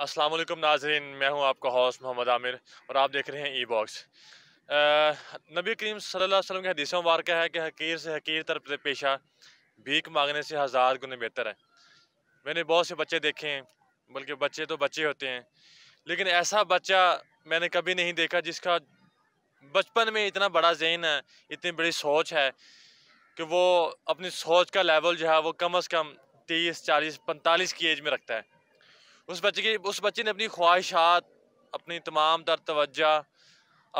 अस्सलाम वालेकुम नाजरीन मैं हूं आपका हौस मोहम्मद आमिर और आप देख रहे हैं ई बॉक्स नबी करीम सल्लल्लाहु अलैहि वसल्लम की वार का है कि हकीर से हकीर तरफ पेशा भीख मांगने से हज़ार गुने बेहतर है मैंने बहुत से बच्चे देखे हैं बल्कि बच्चे तो बच्चे होते हैं लेकिन ऐसा बच्चा मैंने कभी नहीं देखा जिसका बचपन में इतना बड़ा जहन है इतनी बड़ी सोच है कि वो अपनी सोच का लेवल जो है वो कम अज़ कम तीस चालीस पैंतालीस की एज में रखता है उस बच्चे की उस बच्चे ने अपनी ख्वाहिशात अपनी तमाम तर तवज्जा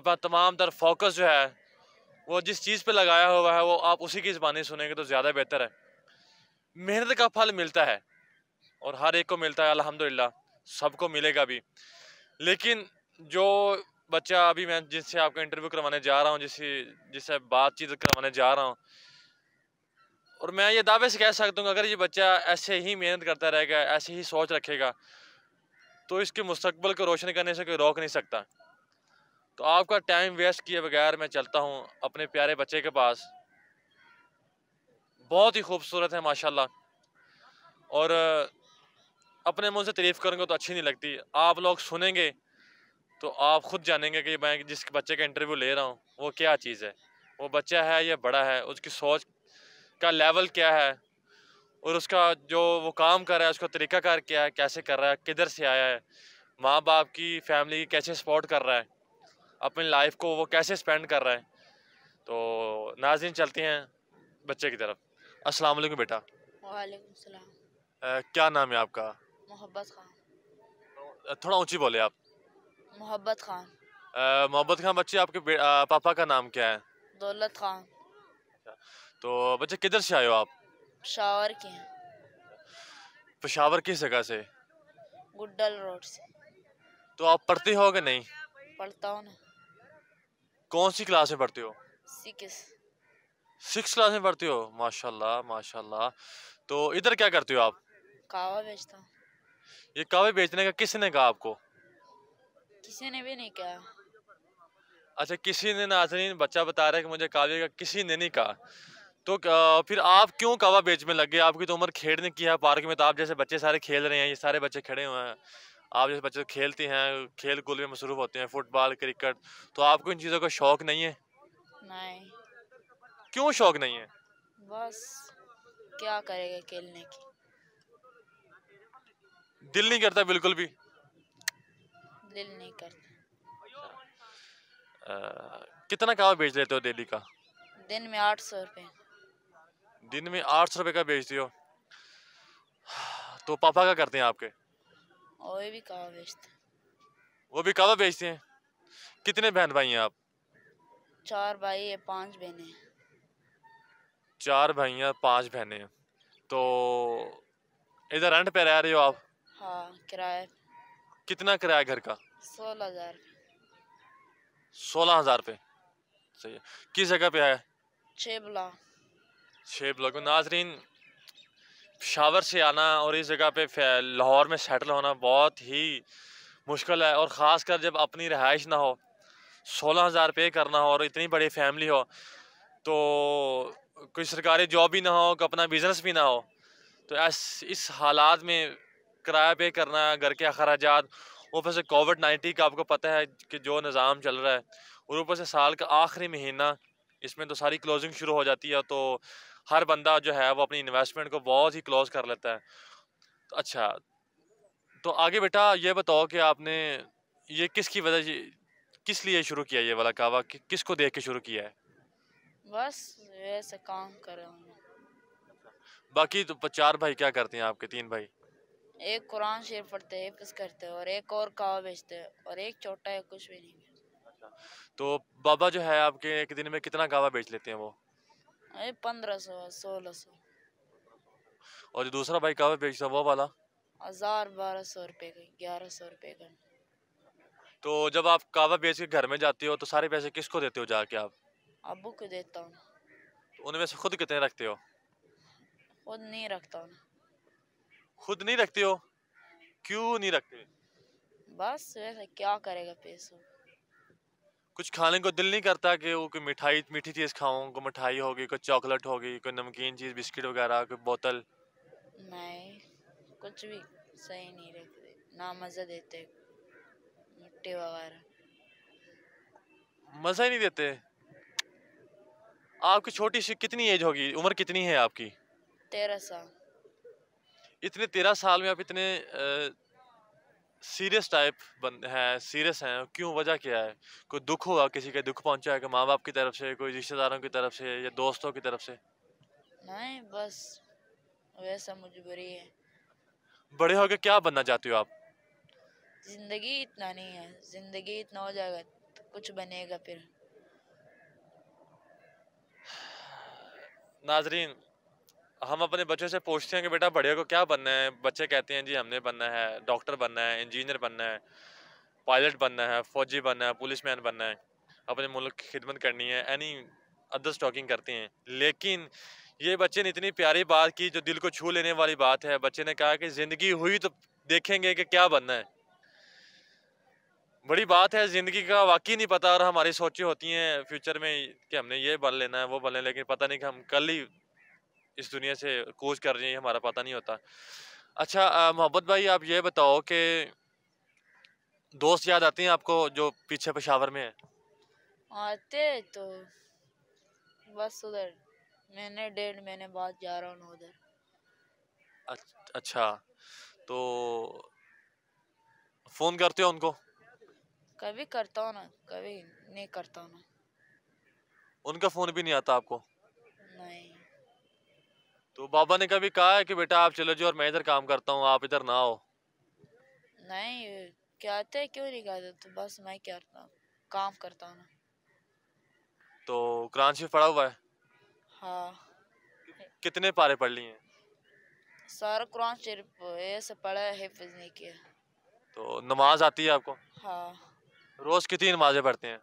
अपना तमाम तर फोकस जो है वो जिस चीज़ पे लगाया हुआ है वो आप उसी की ज़बानी सुनेंगे तो ज़्यादा बेहतर है मेहनत का फल मिलता है और हर एक को मिलता है सब सबको मिलेगा भी लेकिन जो बच्चा अभी मैं जिससे आपका इंटरव्यू करवाने जा रहा हूँ जिससे जिससे बातचीत करवाने जा रहा हूँ और मैं ये दावे से कह सकता हूँ अगर ये बच्चा ऐसे ही मेहनत करता रहेगा ऐसे ही सोच रखेगा तो इसके मुस्तबल को रोशन करने से कोई रोक नहीं सकता तो आपका टाइम वेस्ट किए बगैर मैं चलता हूँ अपने प्यारे बच्चे के पास बहुत ही खूबसूरत है माशाल्लाह और अपने मुंह से तारीफ़ करूँगा तो अच्छी नहीं लगती आप लोग सुनेंगे तो आप खुद जानेंगे कि मैं जिस बच्चे का इंटरव्यू ले रहा हूँ वो क्या चीज़ है वो बच्चा है या बड़ा है उसकी सोच का लेवल क्या है और उसका जो वो काम कर रहा है उसका तरीक़ाकार क्या है कैसे कर रहा है किधर से आया है माँ बाप की फैमिली की कैसे सपोर्ट कर रहा है अपनी लाइफ को वो कैसे स्पेंड कर रहा है तो नाजिन चलते हैं बच्चे की तरफ अस्सलाम वालेकुम बेटा वालेकुम सलाम क्या नाम है आपका मोहब्बत खान थोड़ा ऊंची बोले आप मोहब्बत खान मोहब्बत खान बच्चे आपके आ, पापा का नाम क्या है दौलत खान तो बच्चे किधर से आए हो आप पेशावर के हैं पेशावर किस जगह से गुड्डल रोड से तो आप पढ़ते हो कि नहीं पढ़ता हूँ कौन सी क्लास में पढ़ते हो सिक्स सिक्स क्लास में पढ़ते हो माशाल्लाह माशाल्लाह तो इधर क्या करते हो आप कावा बेचता हूँ ये कावे बेचने का किसने कहा आपको किसी ने भी नहीं कहा अच्छा किसी ने नाजरीन बच्चा बता रहा है कि मुझे कावे का किसी ने नहीं कहा तो फिर आप क्यों कवा में लग गए आपकी तो उम्र खेलने की है पार्क में तो आप जैसे बच्चे सारे खेल रहे हैं ये सारे बच्चे खड़े हुए हैं आप जैसे बच्चे खेलते हैं खेल कूद में मसरूफ होते हैं फुटबॉल क्रिकेट तो आपको इन चीज़ों का शौक नहीं है नहीं क्यों शौक नहीं है बस क्या करेगा खेलने की दिल नहीं करता बिल्कुल भी दिल नहीं करता आ, कितना कावा बेच लेते हो डेली का दिन में आठ सौ रुपये दिन में आठ सौ रुपये का बेचती हो तो पापा क्या करते हैं आपके और भी कावा बेचते हैं वो भी कावा बेचते हैं कितने बहन भाई हैं आप चार भाई है पांच बहने चार भाई हैं पांच बहने हैं तो इधर रेंट पे रह रहे हो आप हाँ किराया कितना किराया घर का सोलह हजार सोलह हजार पे सही है किस जगह पे है छह ब्लॉक छः ब्लॉगों नाजरीन शावर से आना और इस जगह पे लाहौर में सेटल होना बहुत ही मुश्किल है और ख़ास कर जब अपनी रहाइश ना हो सोलह हज़ार पे करना हो और इतनी बड़ी फैमिली हो तो कोई सरकारी जॉब भी ना हो कोई अपना बिज़नेस भी ना हो तो ऐस इस हालात में किराया पे करना घर के अखराज ऊपर से कोविड नाइन्टीन का आपको पता है कि जो निज़ाम चल रहा है और ऊपर से साल का आखिरी महीना इसमें तो सारी क्लोजिंग शुरू हो जाती है तो हर बंदा जो है वो अपनी इन्वेस्टमेंट को बहुत ही क्लोज कर लेता है तो अच्छा तो आगे बेटा ये बताओ कि आपने ये किसकी वजह किस लिए शुरू किया ये वाला कावा कि, किस को देख के शुरू किया है बस ऐसे काम कर रहा हूँ बाकी तो चार भाई क्या करते हैं आपके तीन भाई एक कुरान शेर पढ़ते हैं हिफ्स करते हैं और एक और कावा बेचते हैं और एक छोटा है कुछ भी नहीं अच्छा, तो बाबा जो है आपके एक दिन में कितना कावा बेच लेते हैं वो अरे पंद्रह सौ सोलह सौ और जो दूसरा बाइक आप बेचता वो वाला हज़ार बारह सौ रुपए का ग्यारह सौ रुपए का तो जब आप कावा बेच के घर में जाते हो तो सारे पैसे किसको देते हो जाके आप अबू को देता हूँ तो उनमें से खुद कितने रखते हो खुद नहीं रखता हूँ खुद नहीं रखते हो क्यों नहीं रखते बस वैसे क्या करेगा पैसों कुछ खाने को दिल नहीं करता कि वो कोई मिठाई मीठी चीज़ खाऊं कोई मिठाई होगी कोई चॉकलेट होगी कोई नमकीन चीज़ बिस्किट वगैरह कोई बोतल नहीं कुछ भी सही नहीं रहते ना मज़ा देते मिट्टी वगैरह मज़ा ही नहीं देते आपकी छोटी सी कितनी एज होगी उम्र कितनी है आपकी तेरह साल इतने तेरह साल में आप इतने सीरियस टाइप बन है सीरियस हैं क्यों वजह क्या है कोई दुख हुआ किसी का दुख पहुंचा है कि माँ बाप की तरफ से कोई रिश्तेदारों की तरफ से या दोस्तों की तरफ से नहीं बस वैसा मजबूरी है बड़े होकर क्या बनना चाहते हो आप जिंदगी इतना नहीं है जिंदगी इतना हो जाएगा तो कुछ बनेगा फिर नाजरीन हम अपने बच्चों से पूछते हैं कि बेटा बड़े को क्या बनना है बच्चे कहते हैं जी हमने बनना है डॉक्टर बनना है इंजीनियर बनना है पायलट बनना है फौजी बनना है पुलिस मैन बनना है अपने मुल्क की खिदमत करनी है एनी अदर स्टॉकिंग करते हैं लेकिन ये बच्चे ने इतनी प्यारी बात की जो दिल को छू लेने वाली बात है बच्चे ने कहा कि ज़िंदगी हुई तो देखेंगे कि क्या बनना है बड़ी बात है ज़िंदगी का वाकई नहीं पता और हमारी सोचें होती हैं फ्यूचर में कि हमने ये बन लेना है वो बन लेना लेकिन पता नहीं कि हम कल ही इस दुनिया से कूच कर रही है हमारा पता नहीं होता अच्छा मोहब्बत भाई आप ये बताओ कि दोस्त याद आते हैं आपको जो पीछे पेशावर में है आते तो बस उधर मैंने डेढ़ महीने बाद जा रहा हूँ उधर अच्छा तो फोन करते हो उनको कभी करता हूँ ना कभी नहीं करता हूँ ना उनका फोन भी नहीं आता आपको नहीं तो बाबा ने कभी कहा है कि बेटा आप चले जाओ और मैं इधर काम करता हूँ आप इधर ना हो नहीं कहते हैं क्यों नहीं कहते तो बस मैं क्या करता काम करता हूँ तो कुरान शरीफ पढ़ा हुआ है हाँ कितने पारे पढ़ लिए हैं सारा कुरान शरीफ ऐसे पढ़ा है हिफ्ज नहीं किया तो नमाज आती है आपको हाँ रोज कितनी नमाजें पढ़ते हैं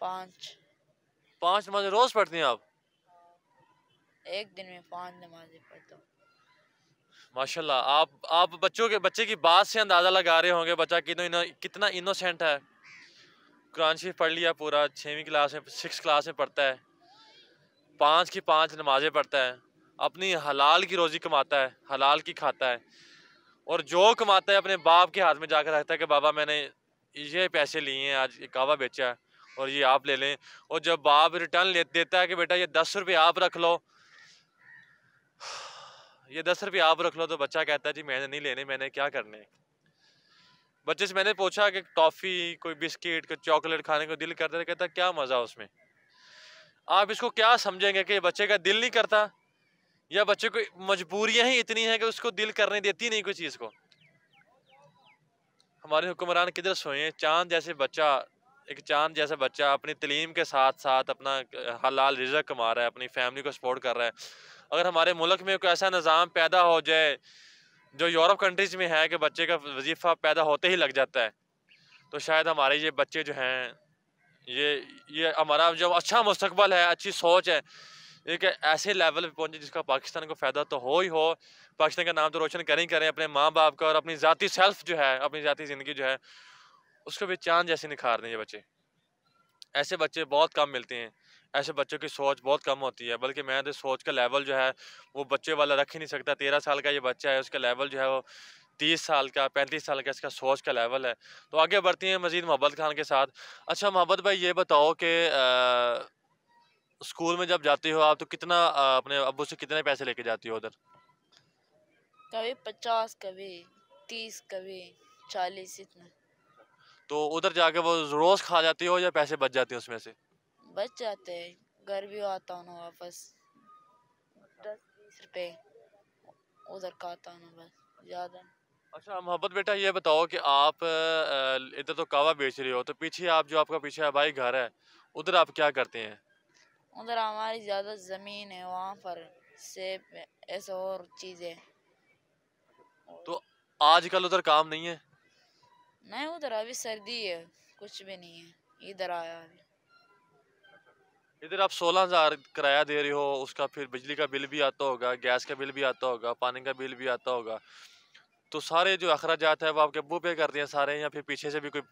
पाँच पाँच नमाजें रोज पढ़ती हैं आप हाँ एक दिन में पाँच नमाजें पढ़ता हूँ माशाल्लाह आप आप बच्चों के बच्चे की बात से अंदाज़ा लगा रहे होंगे बच्चा कितना इनो, कितना इनोसेंट है कुरान शरीफ पढ़ लिया पूरा छवीं क्लास में सिक्स क्लास में पढ़ता है पाँच की पाँच नमाज़ें पढ़ता है अपनी हलाल की रोज़ी कमाता है हलाल की खाता है और जो कमाता है अपने बाप के हाथ में जाकर रखता है कि बाबा मैंने ये पैसे लिए हैं आज कावा बेचा है और ये आप ले लें और जब बाप रिटर्न ले देता है कि बेटा ये दस रुपये आप रख लो ये दस रुपये आप रख लो तो बच्चा कहता है जी मैंने नहीं लेने मैंने क्या करने बच्चे से मैंने पूछा कि टॉफ़ी कोई बिस्किट कोई चॉकलेट खाने को दिल करता तो कहता क्या मज़ा उसमें आप इसको क्या समझेंगे कि बच्चे का दिल नहीं करता या बच्चे को मजबूरियाँ ही इतनी हैं कि उसको दिल करने देती नहीं कोई चीज़ को हमारे हुक्मरान किधर सोए चांद जैसे बच्चा एक चांद जैसा बच्चा अपनी तलीम के साथ साथ अपना हलाल रिजक कमा रहा है अपनी फैमिली को सपोर्ट कर रहा है अगर हमारे मुल्क में कोई ऐसा निज़ाम पैदा हो जाए जो यूरोप कंट्रीज़ में है कि बच्चे का वजीफ़ा पैदा होते ही लग जाता है तो शायद हमारे ये बच्चे जो हैं ये ये हमारा जो अच्छा मुस्तबल है अच्छी सोच है एक ऐसे लेवल पर पहुँचे जिसका पाकिस्तान को फ़ायदा तो हो ही हो पाकिस्तान का नाम तो रोशन करें ही करें अपने माँ बाप का और अपनी ज़ाती सेल्फ जो है अपनी ज़ाती ज़िंदगी जो है उसको भी चांद जैसे निखार दें ये बच्चे ऐसे बच्चे बहुत कम मिलते हैं ऐसे बच्चों की सोच बहुत कम होती है बल्कि मैं तो सोच का लेवल जो है वो बच्चे वाला रख ही नहीं सकता तेरह साल का ये बच्चा है उसका लेवल जो है वो तीस साल का पैंतीस साल का इसका सोच का लेवल है तो आगे बढ़ती हैं मजीद मोहब्बत खान के साथ अच्छा मोहब्बत भाई ये बताओ कि स्कूल में जब जाती हो आप तो कितना अपने अबू से कितने पैसे लेके जाती हो उधर कभी पचास कभी तीस कभी चालीस इतना तो उधर जाके वो रोज़ खा जाती हो या पैसे बच जाते हैं उसमें से बच जाते हैं घर भी आता हूँ वापस दस बीस रुपए उधर का आता हूँ बस ज़्यादा अच्छा मोहब्बत बेटा ये बताओ कि आप इधर तो कावा बेच रहे हो तो पीछे आप जो आपका पीछे है भाई घर है उधर आप क्या करते हैं उधर हमारी ज़्यादा ज़मीन है वहाँ पर सेब ऐसे और चीज़ें तो आजकल उधर काम नहीं है नहीं उधर अभी सर्दी है कुछ भी नहीं है इधर आया अभी इधर आप सोलह हज़ार किराया दे रहे हो उसका फिर बिजली का बिल भी आता होगा गैस का बिल भी आता होगा पानी का बिल भी आता होगा तो सारे जो अखराज है वो आपके अबू पे कर दिए सारे या फिर पीछे से भी कोई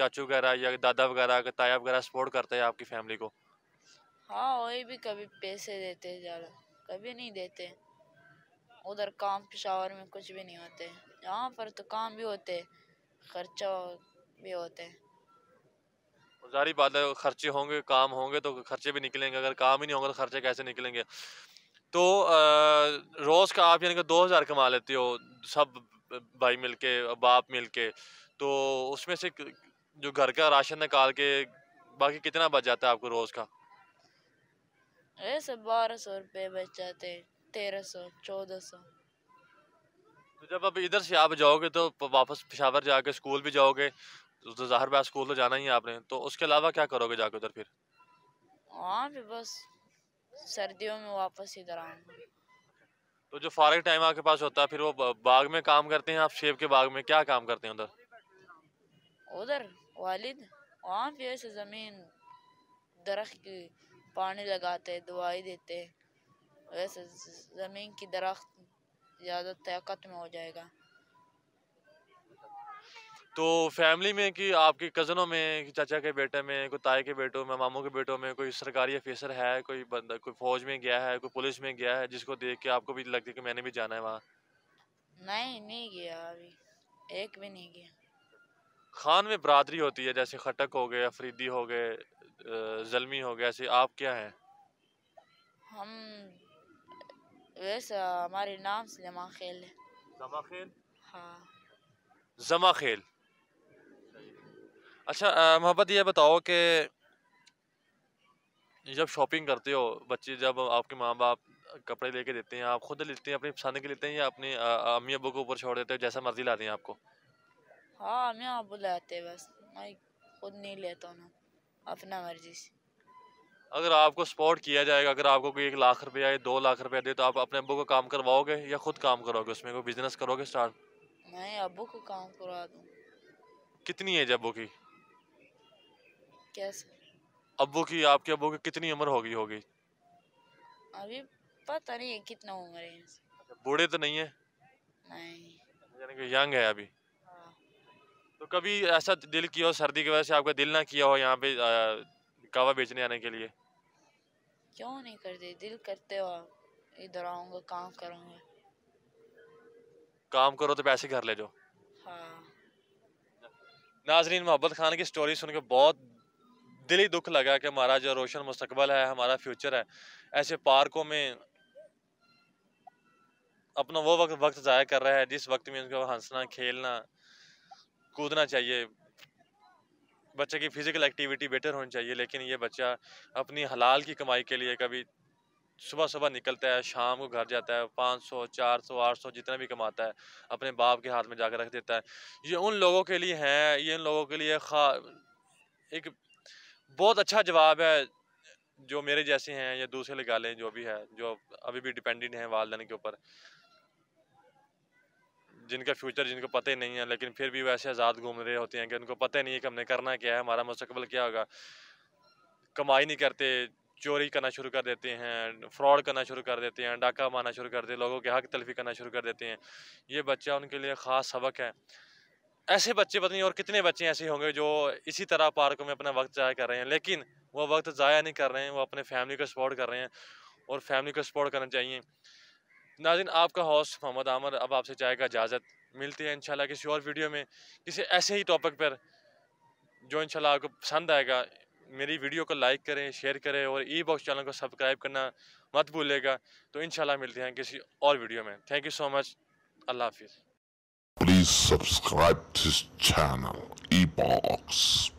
चाचू वगैरह या दादा वगैरह ताया वगैरह सपोर्ट करते हैं आपकी फैमिली को हाँ वही भी कभी पैसे देते हैं ज़्यादा कभी नहीं देते उधर काम पेशावर में कुछ भी नहीं होते यहाँ पर तो काम भी होते खर्चा भी होते हैं जारी बात है खर्चे होंगे काम होंगे तो खर्चे भी निकलेंगे अगर काम ही नहीं होगा तो खर्चे कैसे निकलेंगे तो रोज़ का आप यानी कि दो हज़ार कमा लेते हो सब भाई मिल के बाप मिल के तो उसमें से जो घर का राशन निकाल के बाकी कितना बच जाता है आपको रोज़ का ऐसे बारह सौ रुपये बच जाते तेरह सौ चौदह सौ तो जब अब इधर से आप जाओगे तो वापस पिशावर जाके स्कूल भी जाओगे तो ज़ाहिर भाई स्कूल तो जाना ही है आपने तो उसके अलावा क्या करोगे जाके उधर फिर वहाँ भी बस सर्दियों में वापस इधर आऊंगा तो जो फारिग टाइम आपके पास होता है फिर वो बाग में काम करते हैं आप शेब के बाग में क्या काम करते हैं उधर उधर वालिद वहाँ भी ऐसे ज़मीन दरख्त की पानी लगाते हैं दवाई देते हैं वैसे ज़मीन की दरख्त ज़्यादा ताकत में हो जाएगा तो फैमिली में कि आपके कज़नों में चाचा के बेटे में कोई ताए के बेटों में मामों के बेटों में कोई सरकारी अफिसर है कोई बंदा कोई फौज में गया है कोई पुलिस में गया है जिसको देख के आपको भी लगता है कि मैंने भी जाना है वहाँ नहीं नहीं गया अभी एक भी नहीं गया खान में बरादरी होती है जैसे खटक हो गए अफरीदी हो गए जलमी हो गए ऐसे आप क्या हैं हम वैसे हमारे नाम से जमा खेल है जमा खेल हाँ जमा खेल अच्छा मोहब्बत ये बताओ कि जब शॉपिंग करते हो बच्चे जब आपके माँ बाप कपड़े लेके देते हैं आप खुद लेते हैं अपनी पसंद के लेते हैं या अपने अम्मी अबू के ऊपर छोड़ देते हैं जैसा मर्जी लाते हैं आपको हाँ अम्मी अबू लाते बस मैं खुद नहीं लेता हूँ अपना मर्जी से अगर आपको सपोर्ट किया जाएगा अगर आपको कोई एक लाख रुपया या दो लाख रुपया दे तो आप अपने अबू को काम करवाओगे या खुद काम करोगे उसमें कोई बिजनेस करोगे स्टार्ट मैं अबू को काम करवा दूँ कितनी एज अबू की कैसे अबू की आपके अबू की कितनी उम्र होगी होगी अभी पता नहीं है कितना उम्र है अच्छा, बूढ़े तो नहीं है नहीं कि यंग है अभी हाँ। तो कभी ऐसा दिल किया हो सर्दी की वजह से आपका दिल ना किया हो यहाँ पे कावा बेचने आने के लिए क्यों नहीं करते दिल करते हो इधर आऊँगा काम करूँगा काम करो तो पैसे घर ले जाओ हाँ। नाजरीन मोहब्बत खान की स्टोरी सुन के बहुत दिल ही दुख लगा कि हमारा जो रोशन मुस्तबल है हमारा फ्यूचर है ऐसे पार्कों में अपना वो वक्त वक्त ज़ाया कर रहा है जिस वक्त में उनको हंसना खेलना कूदना चाहिए बच्चे की फ़िज़िकल एक्टिविटी बेटर होनी चाहिए लेकिन ये बच्चा अपनी हलाल की कमाई के लिए कभी सुबह सुबह निकलता है शाम को घर जाता है पाँच सौ चार सौ आठ सौ जितना भी कमाता है अपने बाप के हाथ में जाकर रख देता है ये उन लोगों के लिए हैं ये उन लोगों के लिए खा एक बहुत अच्छा जवाब है जो मेरे जैसे हैं या दूसरे लगा लें जो भी है जो अभी भी डिपेंडेंट हैं वालदेन के ऊपर जिनका फ्यूचर जिनको पता ही नहीं है लेकिन फिर भी वैसे आज़ाद घूम रहे होते हैं कि उनको पता ही नहीं है कि हमने करना क्या है हमारा मुस्तबल क्या होगा कमाई नहीं करते चोरी करना शुरू कर देते हैं फ्रॉड करना शुरू कर देते हैं डाका मारना शुरू कर देते हैं लोगों के हक तलफी करना शुरू कर देते हैं ये बच्चा उनके लिए ख़ास सबक है ऐसे बच्चे पता नहीं और कितने बच्चे ऐसे होंगे जो इसी तरह पार्क में अपना वक्त ज़ाया कर रहे हैं लेकिन वो वक्त ज़ाया नहीं कर रहे हैं वो अपने फैमिली को सपोर्ट कर रहे हैं और फैमिली को सपोर्ट करना चाहिए नाजिन आपका हौस मोहम्मद आमर अब आपसे चाहेगा इजाज़त मिलती है इंशाल्लाह किसी और वीडियो में किसी ऐसे ही टॉपिक पर जो इंशाल्लाह आपको पसंद आएगा मेरी वीडियो को लाइक करें शेयर करें और ई बॉक्स चैनल को सब्सक्राइब करना मत भूलेगा तो इंशाल्लाह मिलते हैं किसी और वीडियो में थैंक यू सो मच अल्लाह हाफिज़ Please subscribe this channel, eBox.